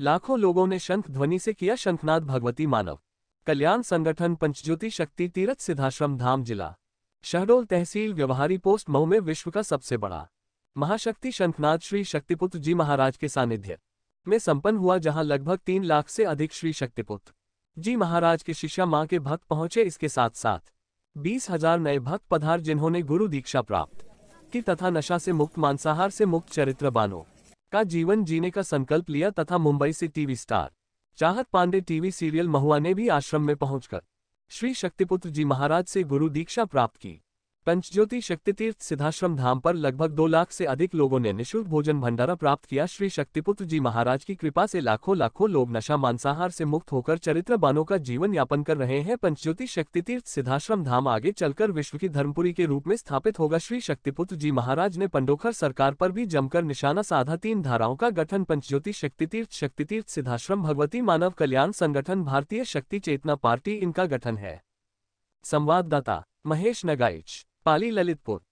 लाखों लोगों ने शंख ध्वनि से किया शंखनाद भगवती मानव कल्याण संगठन पंचज्योति शक्ति तीरथ सिद्धाश्रम धाम जिला शहडोल तहसील व्यवहारी पोस्ट मऊ में विश्व का सबसे बड़ा महाशक्ति शंखनाद श्री शक्तिपुत्र जी महाराज के सानिध्य में संपन्न हुआ जहां लगभग तीन लाख से अधिक श्री शक्तिपुत्र जी महाराज के शिष्या माँ के भक्त पहुंचे इसके साथ साथ बीस हजार नए भक्त पधार जिन्होंने गुरु दीक्षा प्राप्त की तथा नशा से मुक्त मांसाहार से मुक्त चरित्र बानो का जीवन जीने का संकल्प लिया तथा मुंबई से टीवी स्टार चाहत पांडे टीवी सीरियल महुआ ने भी आश्रम में पहुंचकर श्री शक्तिपुत्र जी महाराज से गुरु दीक्षा प्राप्त की पंचज्योति शक्तितीर्थ सिद्धाश्रम धाम पर लगभग दो लाख से अधिक लोगों ने निशुल्क भोजन भंडारा प्राप्त किया श्री शक्तिपुत्र जी महाराज की कृपा से लाखों लाखों लोग नशा मांसाहार से मुक्त होकर बानों का जीवन यापन कर रहे हैं पंचज्योति शक्तितीर्थ सिद्धाश्रम धाम आगे चलकर विश्व की धर्मपुरी के रूप में स्थापित होगा श्री शक्तिपुत्र जी महाराज ने पंडोखर सरकार पर भी जमकर निशाना साधा तीन धाराओं का गठन पंचज्योति शक्तितीर्थ शक्तितीर्थ सिद्धाश्रम भगवती मानव कल्याण संगठन भारतीय शक्ति चेतना पार्टी इनका गठन है संवाददाता महेश नगाइच पाली ललितपुर